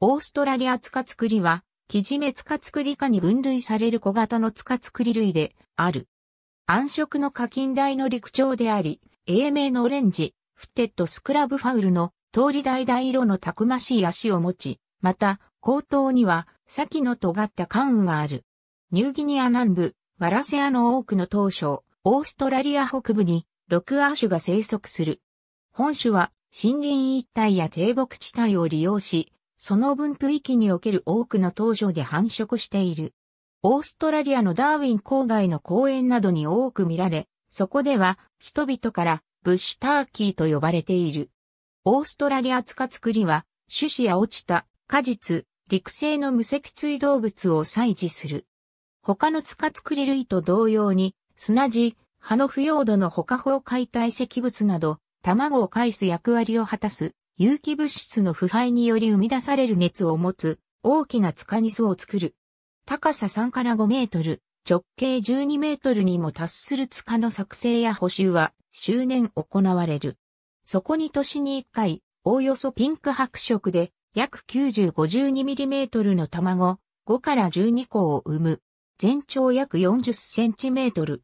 オーストラリアツカツクリは、キジメツカツクリ科に分類される小型のツカツクリ類である。暗色の課金台の陸長であり、英名のオレンジ、フテッドスクラブファウルの通り大々色のたくましい足を持ち、また、後頭には、先の尖った関羽がある。ニューギニア南部、ワラセアの多くの当初、オーストラリア北部に、ロクアー種が生息する。本種は、森林一帯や低木地帯を利用し、その分布域における多くの島場で繁殖している。オーストラリアのダーウィン郊外の公園などに多く見られ、そこでは人々からブッシュターキーと呼ばれている。オーストラリアツカツクリは、種子や落ちた果実、陸生の無脊椎動物を採取する。他のツカツクリ類と同様に、砂地、葉の腐葉土の他方、を解体石物など、卵を介す役割を果たす有機物質の腐敗により生み出される熱を持つ大きな塚ニスを作る。高さ3から5メートル、直径12メートルにも達する塚の作成や補修は周年行われる。そこに年に1回、おおよそピンク白色で約9 0 5 2トルの卵5から12個を産む。全長約4 0トル。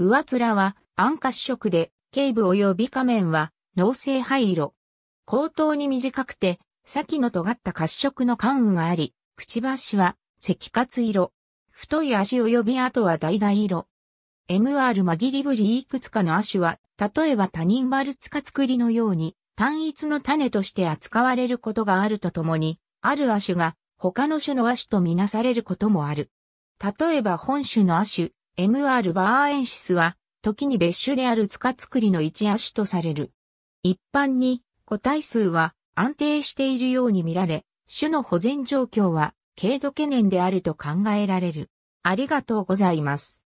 上面は暗褐色で、頸部及び下面は脳性灰色。口頭に短くて、先の尖った褐色の関羽があり、くちばしは赤褐色。太い足及びあとは橙色。MR マギリブリいくつかの亜種は、例えば他人バルツカ作りのように、単一の種として扱われることがあるとともに、ある亜種が他の種の亜種とみなされることもある。例えば本種の亜種、MR バーエンシスは、時に別種である塚作りの一亜種とされる。一般に、個体数は安定しているように見られ、種の保全状況は軽度懸念であると考えられる。ありがとうございます。